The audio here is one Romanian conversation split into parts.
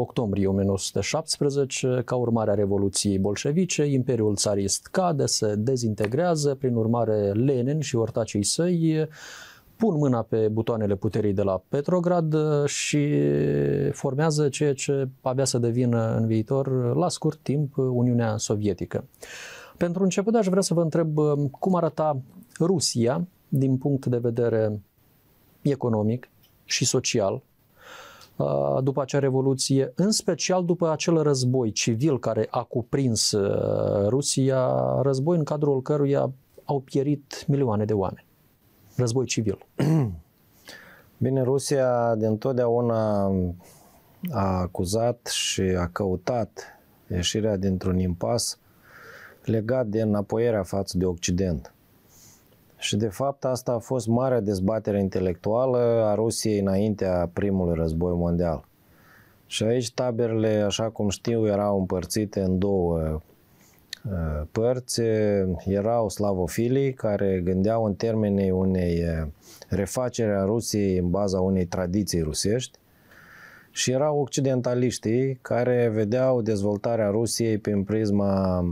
octombrie 1917, ca urmare a Revoluției Bolșevice, Imperiul Țarist cade, se dezintegrează, prin urmare Lenin și ortacei săi pun mâna pe butoanele puterii de la Petrograd și formează ceea ce abia să devină în viitor, la scurt timp, Uniunea Sovietică. Pentru început aș vrea să vă întreb um, cum arăta Rusia din punct de vedere economic și social Uh, după acea revoluție, în special după acel război civil care a cuprins uh, Rusia, război în cadrul căruia au pierit milioane de oameni. Război civil. Bine, Rusia de întotdeauna a acuzat și a căutat ieșirea dintr-un impas legat de înapoierea față de Occident. Și de fapt asta a fost marea dezbatere intelectuală a Rusiei înaintea primului război mondial. Și aici taberele, așa cum știu, erau împărțite în două uh, părți. Erau slavofilii care gândeau în termenii unei uh, refacere a Rusiei în baza unei tradiții rusești și erau occidentaliștii care vedeau dezvoltarea Rusiei prin prisma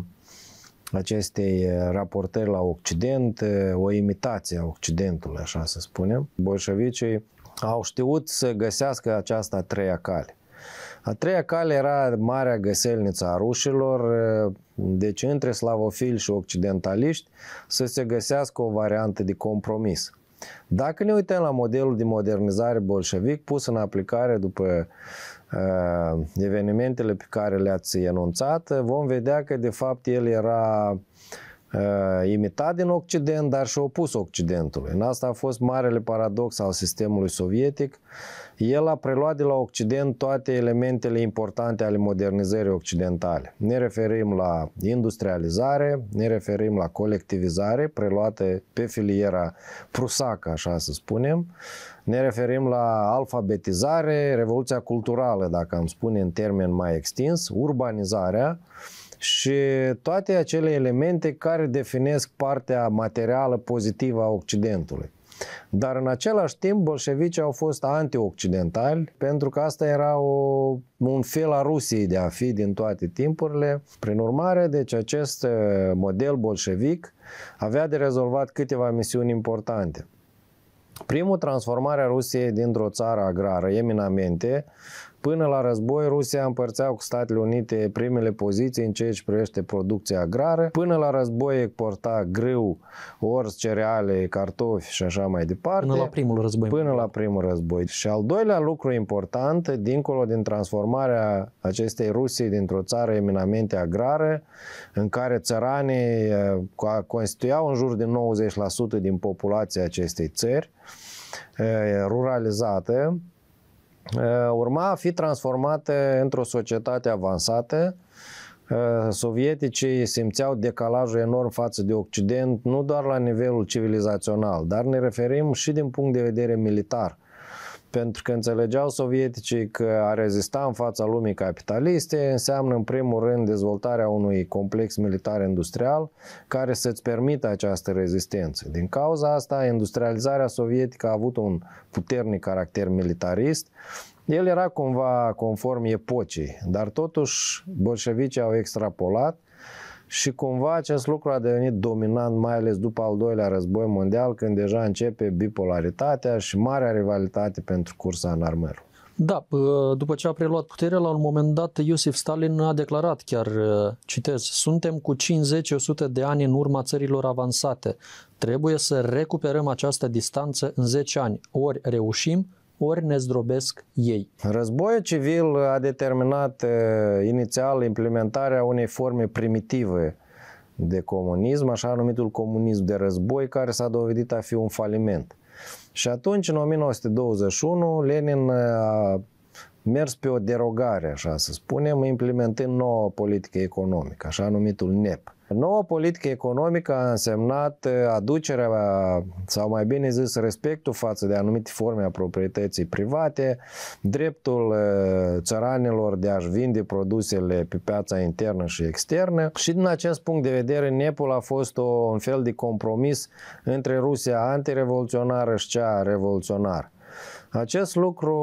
acestei eh, raportări la Occident, eh, o imitație a Occidentului, așa să spunem. Bolșevicii au știut să găsească această a treia cale. A treia cale era marea găselniță a rușilor, eh, deci între slavofili și occidentaliști, să se găsească o variantă de compromis. Dacă ne uităm la modelul de modernizare bolșevic pus în aplicare după uh, evenimentele pe care le-ați enunțat, vom vedea că de fapt el era uh, imitat din Occident, dar și opus Occidentului. În asta a fost marele paradox al sistemului sovietic, uh, el a preluat de la Occident toate elementele importante ale modernizării occidentale. Ne referim la industrializare, ne referim la colectivizare, preluată pe filiera prusacă, așa să spunem, ne referim la alfabetizare, revoluția culturală, dacă am spune în termen mai extins, urbanizarea, și toate acele elemente care definesc partea materială pozitivă a Occidentului. Dar în același timp, bolșevicii au fost antioccidentali, pentru că asta era o, un fel a Rusiei de a fi din toate timpurile. Prin urmare, deci acest eh, model bolșevic avea de rezolvat câteva misiuni importante. Primul, transformarea Rusiei dintr-o țară agrară eminamente Până la război, Rusia împărțea cu Statele Unite primele poziții în ceea ce privește producția agrară. Până la război exporta grâu, orz, cereale, cartofi și așa mai departe. Până la primul război. Până la primul război. Și al doilea lucru important, dincolo din transformarea acestei Rusii dintr-o țară eminamente agrară, în care țăranii eh, constituiau în jur de 90% din populația acestei țări, eh, ruralizată, Uh, urma a fi transformate într-o societate avansată. Uh, sovieticii simțeau decalajul enorm față de Occident, nu doar la nivelul civilizațional, dar ne referim și din punct de vedere militar pentru că înțelegeau sovieticii că a rezista în fața lumii capitaliste înseamnă în primul rând dezvoltarea unui complex militar-industrial care să-ți permită această rezistență. Din cauza asta, industrializarea sovietică a avut un puternic caracter militarist, el era cumva conform epocii, dar totuși bolșevicii au extrapolat și cumva acest lucru a devenit dominant, mai ales după al doilea război mondial, când deja începe bipolaritatea și marea rivalitate pentru cursa în armăru. Da, după ce a preluat puterea, la un moment dat Iosif Stalin a declarat chiar, uh, citez, suntem cu 50-100 de ani în urma țărilor avansate. Trebuie să recuperăm această distanță în 10 ani. Ori reușim, ori ne zdrobesc ei. Războiul civil a determinat inițial implementarea unei forme primitive de comunism, așa numitul comunism de război, care s-a dovedit a fi un faliment. Și atunci, în 1921, Lenin a mers pe o derogare, așa să spunem, implementând noua politică economică, așa numitul NEP. Noua politică economică a însemnat eh, aducerea, sau mai bine zis, respectul față de anumite forme a proprietății private, dreptul eh, țăranilor de a-și vinde produsele pe piața internă și externă și din acest punct de vedere Nepul a fost o, un fel de compromis între Rusia antirevoluționară și cea revoluționară. Acest lucru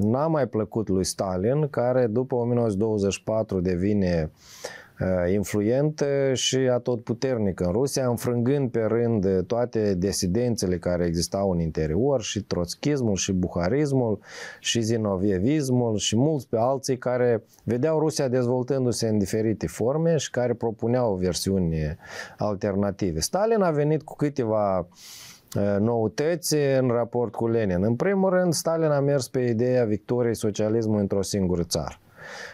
n-a mai plăcut lui Stalin, care după 1924 devine Uh, influentă și atotputernică în Rusia, înfrângând pe rând toate desidențele care existau în interior și trotskismul și buharismul și zinovievismul și mulți pe alții care vedeau Rusia dezvoltându-se în diferite forme și care propuneau versiuni alternative. Stalin a venit cu câteva uh, noutăți în raport cu Lenin. În primul rând, Stalin a mers pe ideea victoriei socialismului într-o singură țară.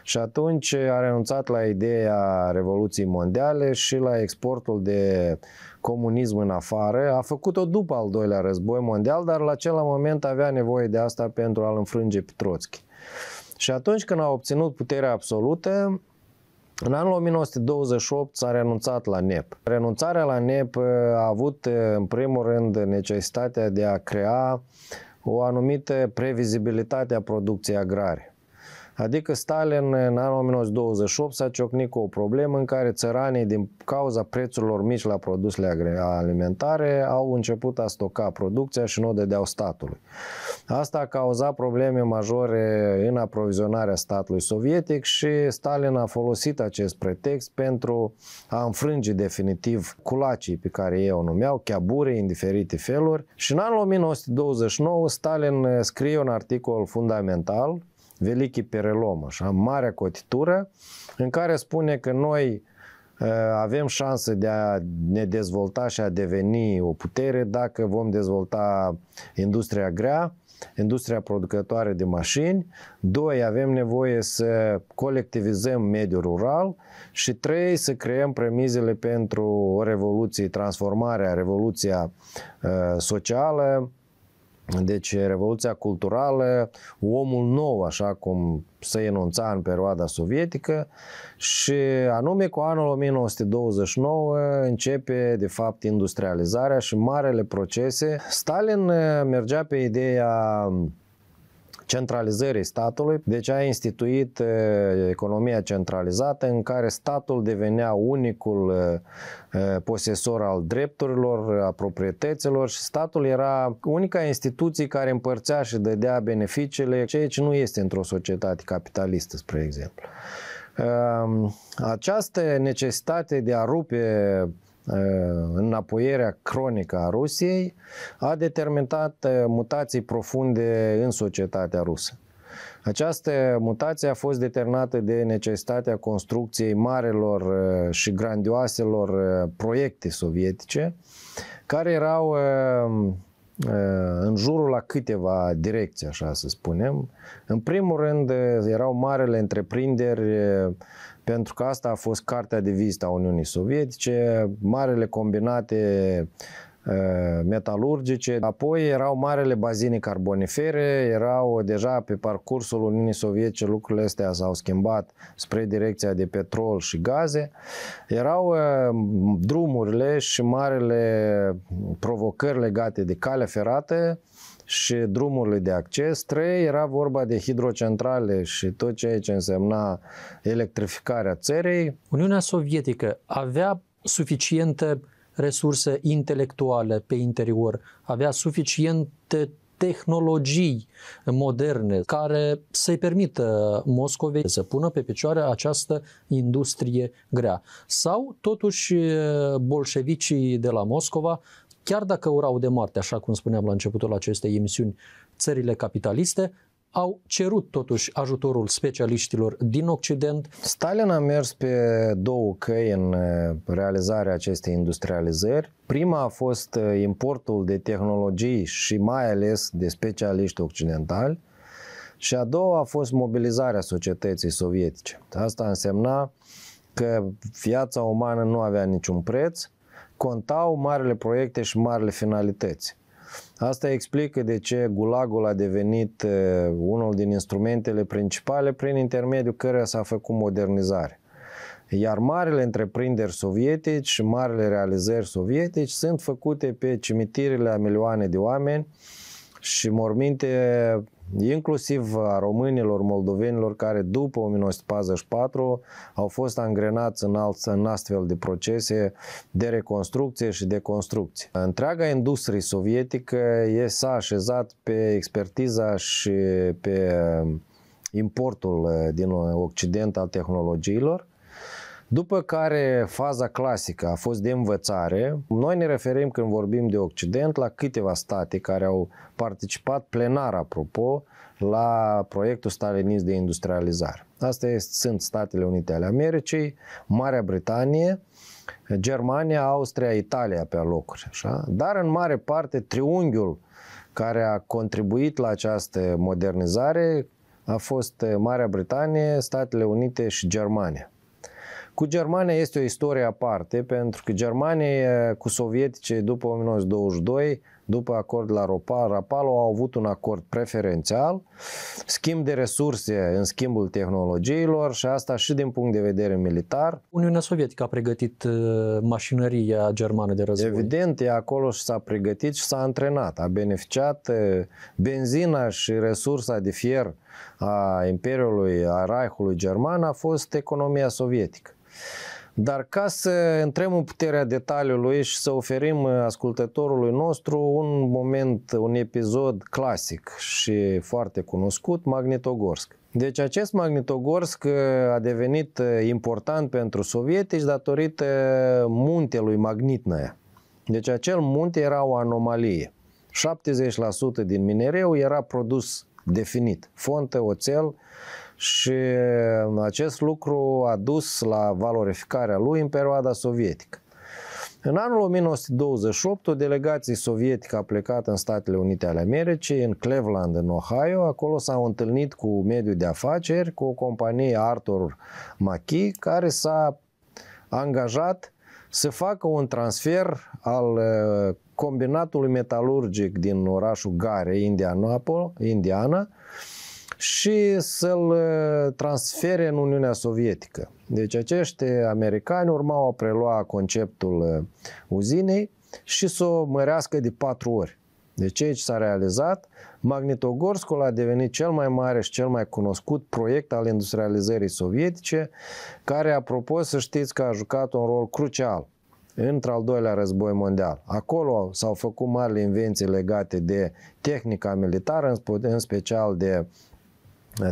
Și atunci a renunțat la ideea Revoluției Mondiale și la exportul de comunism în afară. A făcut-o după al doilea război mondial, dar la acel moment avea nevoie de asta pentru a-l înfrânge pe Trotsky. Și atunci când a obținut puterea absolută, în anul 1928 s-a renunțat la NEP. Renunțarea la NEP uh, a avut uh, în primul rând necesitatea de a crea o anumită previzibilitate a producției agrare. Adică Stalin în anul 1928 s-a ciocnit cu o problemă în care țăranii din cauza prețurilor mici la produsele alimentare au început a stoca producția și nu o dădeau statului. Asta a cauzat probleme majore în aprovizionarea statului sovietic și Stalin a folosit acest pretext pentru a înfrânge definitiv culacii pe care ei o numeau, chiabure în diferite feluri. Și în anul 1929 Stalin scrie un articol fundamental Veliki Perelom, așa, marea cotitură, în care spune că noi ă, avem șansă de a ne dezvolta și a deveni o putere dacă vom dezvolta industria grea, industria producătoare de mașini, doi, avem nevoie să colectivizăm mediul rural și trei, să creăm premizele pentru o revoluție, transformarea, revoluția uh, socială, deci, Revoluția Culturală, omul nou, așa cum se enunța în perioada sovietică, și anume cu anul 1929 începe, de fapt, industrializarea și marele procese. Stalin eh, mergea pe ideea centralizării statului, deci a instituit economia centralizată în care statul devenea unicul posesor al drepturilor, a proprietăților și statul era unica instituție care împărțea și dădea beneficiile, ceea ce nu este într-o societate capitalistă, spre exemplu. Această necesitate de a rupe Ă, înapoierea cronică a Rusiei a determinat ă, mutații profunde în societatea rusă. Această mutație a fost determinată de necesitatea construcției marelor ă, și grandioaselor proiecte sovietice, care erau în jurul la câteva direcții, așa să spunem. În primul rând, erau marele întreprinderi pentru că asta a fost cartea de vizită a Uniunii Sovietice, marele combinate uh, metalurgice, apoi erau marele bazine carbonifere, erau deja pe parcursul Uniunii Sovietice lucrurile astea s-au schimbat spre direcția de petrol și gaze, erau uh, drumurile și marele provocări legate de calea ferată, și drumurile de acces. 3. Era vorba de hidrocentrale și tot ceea ce însemna electrificarea țării. Uniunea Sovietică avea suficientă resurse intelectuale pe interior, avea suficiente tehnologii moderne care să-i permită Moscovei să pună pe picioare această industrie grea. Sau, totuși, bolșevicii de la Moscova chiar dacă au de moarte, așa cum spuneam la începutul acestei emisiuni, țările capitaliste, au cerut totuși ajutorul specialiștilor din Occident. Stalin a mers pe două căi în uh, realizarea acestei industrializări. Prima a fost uh, importul de tehnologii și mai ales de specialiști occidentali și a doua a fost mobilizarea societății sovietice. Asta însemna că viața umană nu avea niciun preț, contau marele proiecte și marele finalități. Asta explică de ce gulagul a devenit unul din instrumentele principale prin intermediul căruia s-a făcut modernizare. Iar marile întreprinderi sovietici și marile realizări sovietici sunt făcute pe cimitirile a milioane de oameni și morminte inclusiv a românilor, moldovenilor care după 1944 au fost angrenați în, alt, în astfel de procese de reconstrucție și de construcție. Întreaga industrie sovietică s-a așezat pe expertiza și pe importul uh, din uh, Occident al tehnologiilor după care faza clasică a fost de învățare, noi ne referim când vorbim de Occident la câteva state care au participat plenar, apropo, la proiectul stalinist de industrializare. Astea sunt Statele Unite ale Americii, Marea Britanie, Germania, Austria, Italia pe locuri. Așa? Dar în mare parte triunghiul care a contribuit la această modernizare a fost Marea Britanie, Statele Unite și Germania. Cu Germania este o istorie aparte, pentru că Germania cu sovietice după 1922, după acord la Rapallo, au avut un acord preferențial, schimb de resurse în schimbul tehnologiilor și asta și din punct de vedere militar. Uniunea Sovietică a pregătit uh, mașinăria germană de război. Evident, e acolo și s-a pregătit și s-a antrenat, a beneficiat uh, benzina și resursa de fier a Imperiului, a Reichului German a fost economia sovietică. Dar ca să intrăm în puterea detaliului și să oferim uh, ascultătorului nostru un moment, un episod clasic și foarte cunoscut, Magnitogorsk. Deci acest Magnitogorsk uh, a devenit uh, important pentru sovietici datorită muntelui Magnitnaia. Deci acel munte era o anomalie. 70% din minereu era produs definit. Fontă, oțel, și uh, acest lucru a dus la valorificarea lui în perioada sovietică. În anul 1928, o delegație sovietică a plecat în Statele Unite ale Americii, în Cleveland, în Ohio. Acolo s-au întâlnit cu mediul de afaceri, cu o companie Arthur Mackey, care s-a angajat să facă un transfer al uh, combinatului metalurgic din orașul Gare, Indiana, și să-l uh, transfere în Uniunea Sovietică. Deci acești americani urmau a prelua conceptul uh, uzinei și să o mărească de patru ori. Deci aici s-a realizat. Magnitogorskul a devenit cel mai mare și cel mai cunoscut proiect al industrializării sovietice, care, apropo, să știți că a jucat un rol crucial într-al doilea război mondial. Acolo s-au făcut mari invenții legate de tehnica militară, în special de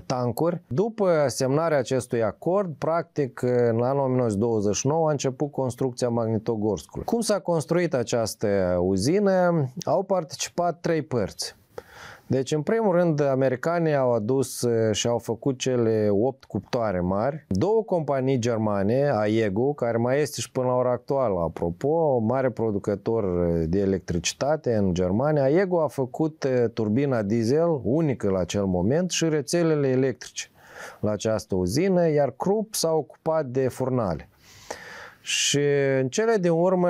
tancuri. După semnarea acestui acord, practic în anul 1929 a început construcția Magnitogorskului. Cum s-a construit această uzină? Au participat trei părți. Deci, în primul rând, americanii au adus și au făcut cele 8 cuptoare mari. Două companii germane, AEGO, care mai este și până la ora actuală, apropo, mare producător de electricitate în Germania, AEGO a făcut turbina diesel, unică la acel moment, și rețelele electrice la această uzină, iar Krupp s-a ocupat de furnale. Și în cele din urmă,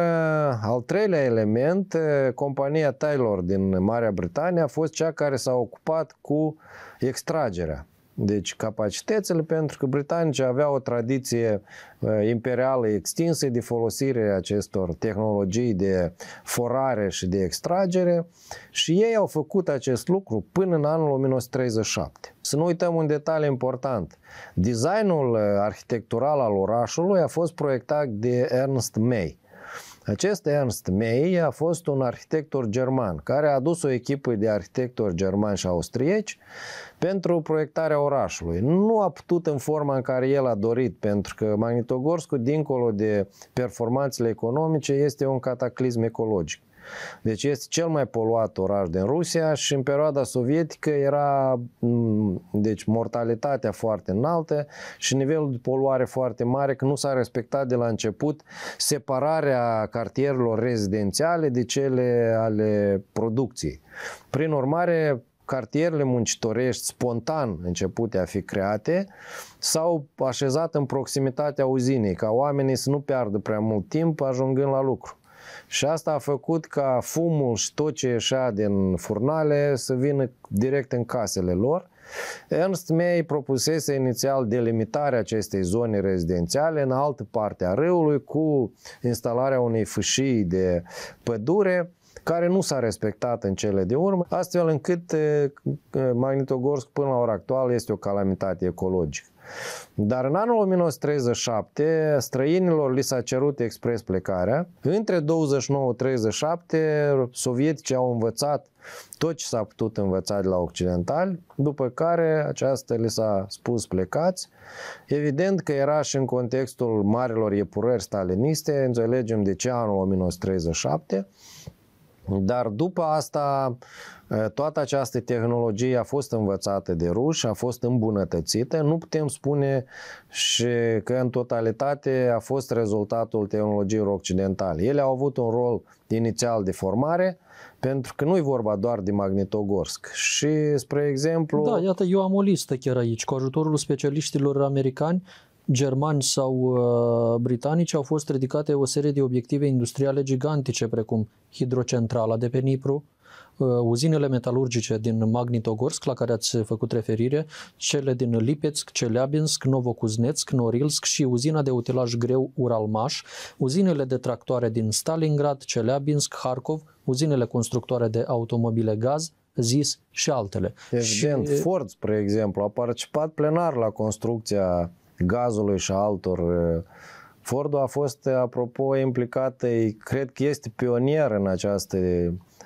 al treilea element, eh, compania Taylor din Marea Britanie a fost cea care s-a ocupat cu extragerea deci capacitățile, pentru că britanicii aveau o tradiție uh, imperială extinsă de folosire acestor tehnologii de forare și de extragere și ei au făcut acest lucru până în anul 1937. Să nu uităm un detaliu important. Designul uh, arhitectural al orașului a fost proiectat de Ernst May acest Ernst May a fost un arhitector german care a adus o echipă de arhitectori germani și austrieci pentru proiectarea orașului. Nu a putut în forma în care el a dorit, pentru că Magnitogorsk, dincolo de performanțele economice, este un cataclism ecologic. Deci este cel mai poluat oraș din Rusia și în perioada sovietică era mm, deci, mortalitatea foarte înaltă și nivelul de poluare foarte mare că nu s-a respectat de la început separarea cartierelor rezidențiale de cele ale producției. Prin urmare, cartierele muncitorești spontan începute a fi create s-au așezat în proximitatea uzinei, ca oamenii să nu piardă prea mult timp ajungând la lucru. Și asta a făcut ca fumul și tot ce ieșea din furnale să vină direct în casele lor. Ernst May propusese inițial delimitarea acestei zone rezidențiale în altă parte a râului cu instalarea unei fâșii de pădure care nu s-a respectat în cele de urmă, astfel încât Magnitogorsk până la ora actuală este o calamitate ecologică. Dar în anul 1937, străinilor li s-a cerut expres plecarea. Între 29-37, sovietici au învățat tot ce s-a putut învăța de la occidentali, după care aceasta li s-a spus plecați. Evident că era și în contextul marilor epurări staliniste, înțelegem de ce anul 1937, dar după asta, toată această tehnologie a fost învățată de ruși, a fost îmbunătățită. Nu putem spune și că în totalitate a fost rezultatul tehnologiilor occidentale. Ele au avut un rol inițial de formare, pentru că nu e vorba doar de Magnitogorsk. Și, spre exemplu... Da, iată, eu am o listă chiar aici, cu ajutorul specialiștilor americani, germani sau uh, britanici au fost ridicate o serie de obiective industriale gigantice, precum hidrocentrala de pe Nipru, uh, uzinele metalurgice din Magnitogorsk, la care ați făcut referire, cele din Lipetsk, celeabinsk, Novokuznetsk, Norilsk și uzina de utilaj greu Uralmaș, uzinele de tractoare din Stalingrad, celeabinsk, Harkov, uzinele constructoare de automobile gaz, ZIS și altele. Evident, și... Uh, Ford, spre exemplu, a participat plenar la construcția gazului și altor. Uh, Fordul a fost, apropo, implicată, cred că este pionier în această,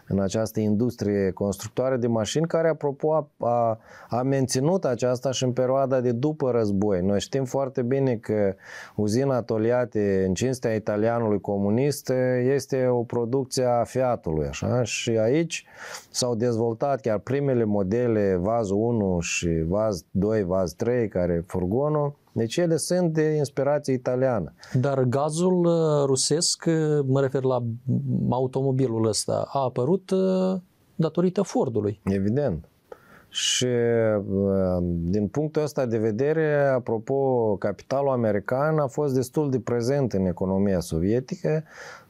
în această industrie constructoare de mașini, care, apropo, a, a, a menținut aceasta și în perioada de după război. Noi știm foarte bine că uzina Toliate, în cinstea italianului comunist, este o producție a Fiatului, așa? Și aici s-au dezvoltat chiar primele modele Vaz 1 și Vaz 2, Vaz 3, care furgonul, deci ele sunt de inspirație italiană. Dar gazul uh, rusesc, uh, mă refer la mm, automobilul ăsta, a apărut uh, datorită Fordului. Evident. Și din punctul ăsta de vedere, apropo, capitalul american a fost destul de prezent în economia sovietică,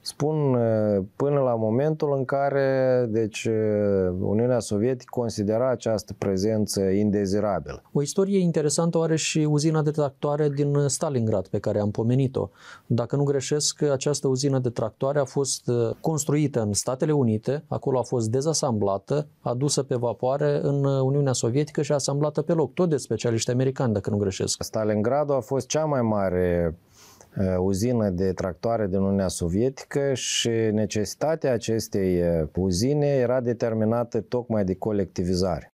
Spun uh, până la momentul în care deci, uh, Uniunea Sovietică considera această prezență indezirabilă. O istorie interesantă o are și uzina de tractoare din Stalingrad, pe care am pomenit-o. Dacă nu greșesc, această uzină de tractoare a fost uh, construită în Statele Unite, acolo a fost dezasamblată, adusă pe vapoare în Uniunea Sovietică și asamblată pe loc, tot de specialiști americani, dacă nu greșesc. Stalingradul a fost cea mai mare Uh, uzină de tractoare din Uniunea Sovietică și necesitatea acestei uh, uzine era determinată tocmai de colectivizare.